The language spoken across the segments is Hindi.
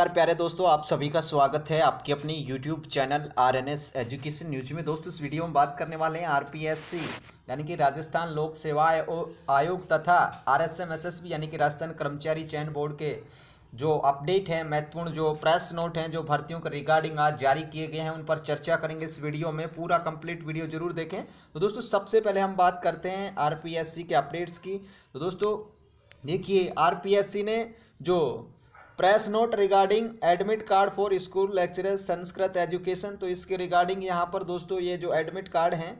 नमस्कार प्यारे दोस्तों आप सभी का स्वागत है आपके अपने YouTube channel R N S education news में दोस्तों इस वीडियो में बात करने वाले हैं आर पी एस सी यानी कि राजस्थान लोक सेवा आयोग तथा R S M S S B यानी कि राजस्थान कर्मचारी चयन बोर्ड के जो अपडेट हैं महत्वपूर्ण जो प्रेस नोट हैं जो भर्तियों के रिगार्डिंग आज जारी किए गए हैं उन पर चर्चा करेंगे इस वीडियो में पूरा कंप्लीट वीडियो जरूर देखें तो दोस्तों सबसे पहले हम बात करते हैं आर पी एस सी के अपडेट्स की तो दोस्तों देखिए आर पी एस सी ने जो press note regarding admit card for school lecturers Sanskrit education तो इसके रिगार्डिंग यहाँ पर दोस्तों ये जो एडमिट कार्ड हैं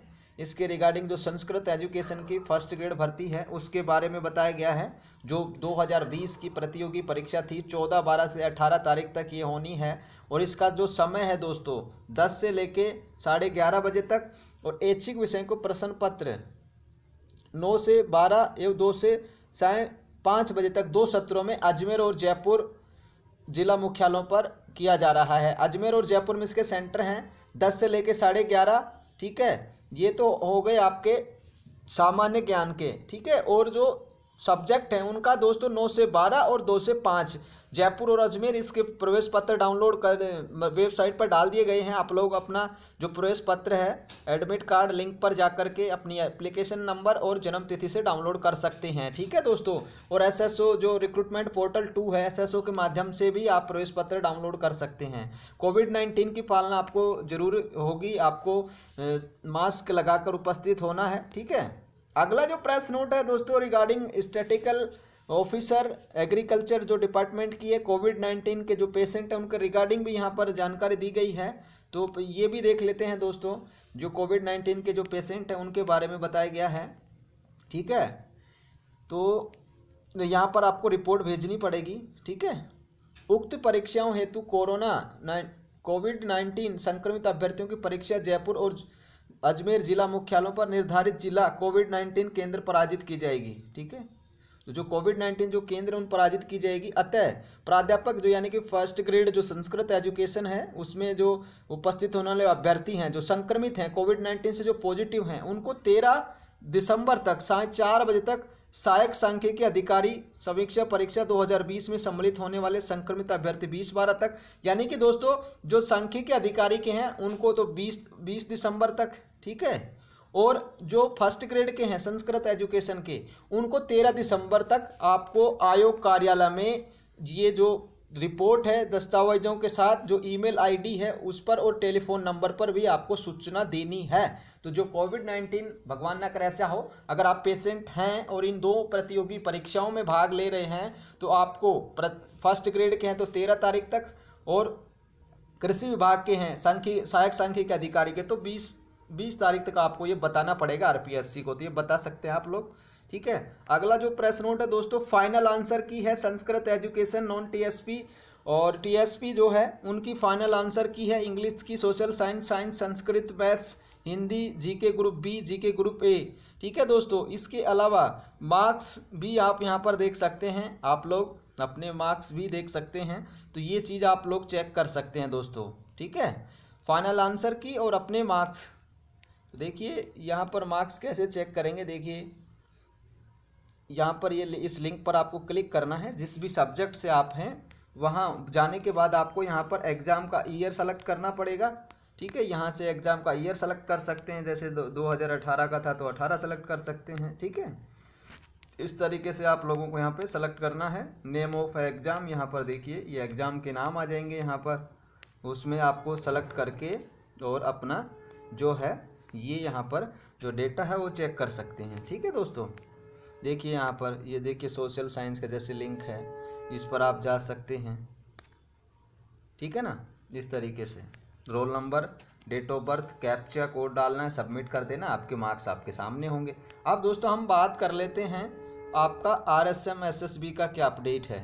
इसके रिगार्डिंग जो संस्कृत एजुकेशन की फर्स्ट ग्रेड भर्ती है उसके बारे में बताया गया है जो 2020 की प्रतियोगी परीक्षा थी 14 बारह से 18 तारीख तक ये होनी है और इसका जो समय है दोस्तों 10 से लेके साढ़े ग्यारह बजे तक और ऐच्छिक विषय को प्रश्न पत्र नौ से बारह एवं दो से साय पाँच बजे तक दो सत्रों में अजमेर और जयपुर जिला मुख्यालयों पर किया जा रहा है अजमेर और जयपुर में इसके सेंटर हैं दस से लेके साढ़े ग्यारह ठीक है ये तो हो गए आपके सामान्य ज्ञान के ठीक है और जो सब्जेक्ट हैं उनका दोस्तों नौ से बारह और दो से पाँच जयपुर और अजमेर इसके प्रवेश पत्र डाउनलोड कर वेबसाइट पर डाल दिए गए हैं आप लोग अपना जो प्रवेश पत्र है एडमिट कार्ड लिंक पर जाकर के अपनी एप्लीकेशन नंबर और जन्म तिथि से डाउनलोड कर सकते हैं ठीक है दोस्तों और एसएसओ जो रिक्रूटमेंट पोर्टल टू है एसएसओ के माध्यम से भी आप प्रवेश पत्र डाउनलोड कर सकते हैं कोविड नाइन्टीन की पालना आपको जरूर होगी आपको मास्क लगाकर उपस्थित होना है ठीक है अगला जो प्रेस नोट है दोस्तों रिगार्डिंग स्टेटिकल ऑफिसर एग्रीकल्चर जो डिपार्टमेंट की है कोविड नाइन्टीन के जो पेशेंट हैं उनके रिगार्डिंग भी यहाँ पर जानकारी दी गई है तो ये भी देख लेते हैं दोस्तों जो कोविड नाइन्टीन के जो पेशेंट हैं उनके बारे में बताया गया है ठीक है तो यहाँ पर आपको रिपोर्ट भेजनी पड़ेगी ठीक है उक्त परीक्षाओं हेतु कोरोना नाइन कोविड नाइन्टीन संक्रमित अभ्यर्थियों की परीक्षा जयपुर और अजमेर जिला मुख्यालयों पर निर्धारित जिला कोविड 19 केंद्र पराजित की जाएगी ठीक है तो जो कोविड 19 जो केंद्र उन पराजित की जाएगी अतः प्राध्यापक जो यानी कि फर्स्ट ग्रेड जो संस्कृत एजुकेशन है उसमें जो उपस्थित होने वाले अभ्यर्थी हैं जो संक्रमित हैं कोविड 19 से जो पॉजिटिव हैं उनको 13 दिसंबर तक साय चार बजे तक सहायक सांख्यिकी अधिकारी समीक्षा परीक्षा 2020 में सम्मिलित होने वाले संक्रमित अभ्यर्थी बीस बारह तक यानी कि दोस्तों जो सांख्यिकी अधिकारी के हैं उनको तो 20 20 दिसंबर तक ठीक है और जो फर्स्ट ग्रेड के हैं संस्कृत एजुकेशन के उनको 13 दिसंबर तक आपको आयोग कार्यालय में ये जो रिपोर्ट है दस्तावेजों के साथ जो ईमेल आईडी है उस पर और टेलीफोन नंबर पर भी आपको सूचना देनी है तो जो कोविड नाइन्टीन भगवान ना कर ऐसा हो अगर आप पेशेंट हैं और इन दो प्रतियोगी परीक्षाओं में भाग ले रहे हैं तो आपको फर्स्ट ग्रेड के हैं तो तेरह तारीख तक और कृषि विभाग के हैं संख्य सहायक संख्य के अधिकारी के तो बीस बीस तारीख तक आपको ये बताना पड़ेगा आर को तो ये बता सकते हैं आप लोग ठीक है अगला जो प्रश्न नोट है दोस्तों फाइनल आंसर की है संस्कृत एजुकेशन नॉन टीएसपी और टीएसपी जो है उनकी फाइनल आंसर की है इंग्लिश की social science science Sanskrit maths Hindi GK group B GK group A ठीक है दोस्तों इसके अलावा मार्क्स भी आप यहाँ पर देख सकते हैं आप लोग अपने मार्क्स भी देख सकते हैं तो ये चीज़ आप लोग चेक कर सकते हैं दोस्तों ठीक है फाइनल आंसर की और अपने मार्क्स देखिए यहाँ पर मार्क्स कैसे चेक करेंगे देखिए यहाँ पर ये इस लिंक पर आपको क्लिक करना है जिस भी सब्जेक्ट से आप हैं वहाँ जाने के बाद आपको यहाँ पर एग्ज़ाम का ईयर सेलेक्ट करना पड़ेगा ठीक है यहाँ से एग्ज़ाम का ईयर सेलेक्ट कर सकते हैं जैसे दो हज़ार अठारह का था तो अठारह सेलेक्ट कर सकते हैं ठीक है इस तरीके से आप लोगों को यहाँ पे सेलेक्ट करना है नेम ऑफ एग्ज़ाम यहाँ पर देखिए ये एग्ज़ाम के नाम आ जाएंगे यहाँ पर उसमें आपको सेलेक्ट करके और अपना जो है ये यहाँ पर जो डेटा है वो चेक कर सकते हैं ठीक है दोस्तों देखिए यहाँ पर ये देखिए सोशल साइंस का जैसे लिंक है इस पर आप जा सकते हैं ठीक है ना इस तरीके से roll number date of birth captcha code डालना है सबमिट कर देना आपके मार्क्स आपके सामने होंगे अब दोस्तों हम बात कर लेते हैं आपका R S M S S B का क्या अपडेट है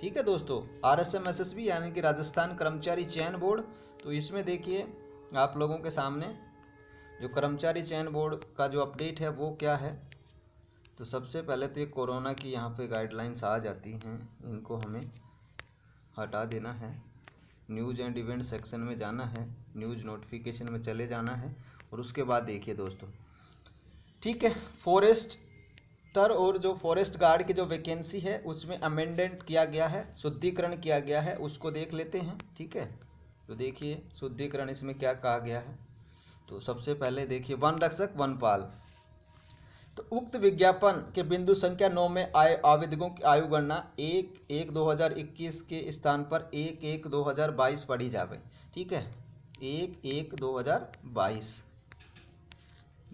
ठीक है दोस्तों R S M S S B यानी कि राजस्थान कर्मचारी चयन बोर्ड तो इसमें देखिए आप लोगों के सामने जो कर्मचारी चयन बोर्ड का जो अपडेट है वो क्या है तो सबसे पहले तो ये कोरोना की यहाँ पे गाइडलाइंस आ जाती हैं इनको हमें हटा देना है न्यूज़ एंड इवेंट सेक्शन में जाना है न्यूज़ नोटिफिकेशन में चले जाना है और उसके बाद देखिए दोस्तों ठीक है फॉरेस्ट टर और जो फॉरेस्ट गार्ड की जो वैकेंसी है उसमें अमेंडेंट किया गया है शुद्धिकरण किया गया है उसको देख लेते हैं ठीक है तो देखिए शुद्धिकरण इसमें क्या कहा गया है तो सबसे पहले देखिए वन रक्षक वन पाल तो उक्त विज्ञापन के बिंदु संख्या नौ में आए आवेदकों की आयु गणना एक एक दो हज़ार इक्कीस के स्थान पर एक एक दो हज़ार बाईस पढ़ी जावे ठीक है एक एक दो हज़ार बाईस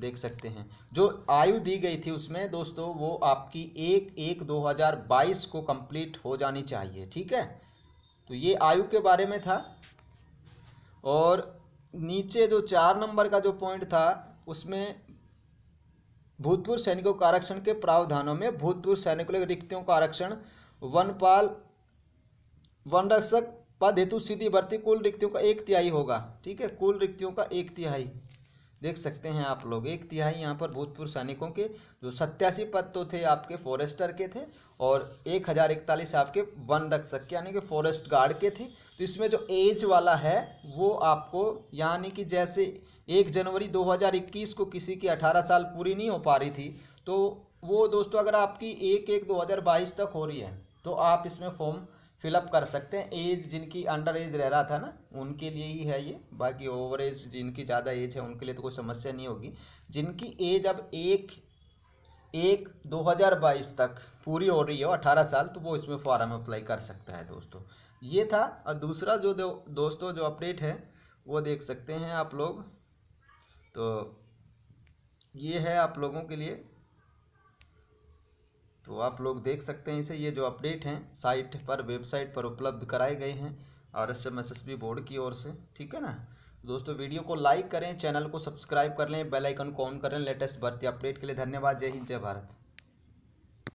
देख सकते हैं जो आयु दी गई थी उसमें दोस्तों वो आपकी एक एक दो हज़ार बाईस को कंप्लीट हो जानी चाहिए ठीक है तो ये आयु के बारे में था और नीचे जो चार नंबर का जो पॉइंट था उसमें भूतपूर्व सैनिकों का आरक्षण के प्रावधानों में भूतपूर्व सैनिकों के रिक्तियों का आरक्षण वनपाल वन रक्षक पद हेतु सीधी भर्ती कुल रिक्तियों का एक तिहाई होगा ठीक है कुल रिक्तियों का एक तिहाई देख सकते हैं आप लोग एक तिहाई यहाँ पर भूतपूर्व सैनिकों के जो सत्यासी पद तो थे आपके फॉरेस्टर के थे और एक हज़ार इकतालीस आपके वन रक्षक के यानी कि फॉरेस्ट गार्ड के थे तो इसमें जो एज वाला है वो आपको यानी कि जैसे एक जनवरी 2021 को किसी की 18 साल पूरी नहीं हो पा रही थी तो वो दोस्तों अगर आपकी एक एक दो तक हो रही है तो आप इसमें फॉर्म फिलअप कर सकते हैं एज जिनकी अंडर एज रह रहा था ना उनके लिए ही है ये बाकी ओवर एज जिनकी ज़्यादा एज है उनके लिए तो कोई समस्या नहीं होगी जिनकी एज अब एक एक 2022 तक पूरी हो रही हो 18 साल तो वो इसमें फॉर्म अप्लाई कर सकता है दोस्तों ये था और दूसरा जो दो, दोस्तों जो अपडेट है वो देख सकते हैं आप लोग तो ये है आप लोगों के लिए तो आप लोग देख सकते हैं इसे ये जो अपडेट हैं साइट पर वेबसाइट पर उपलब्ध कराए गए हैं R S M S S B board की ओर से ठीक है ना दोस्तों वीडियो को लाइक करें चैनल को सब्सक्राइब कर लें बेल आइकन को ऑन करें लेटेस्ट भर्ती अपडेट के लिए धन्यवाद जय हिंद जय भारत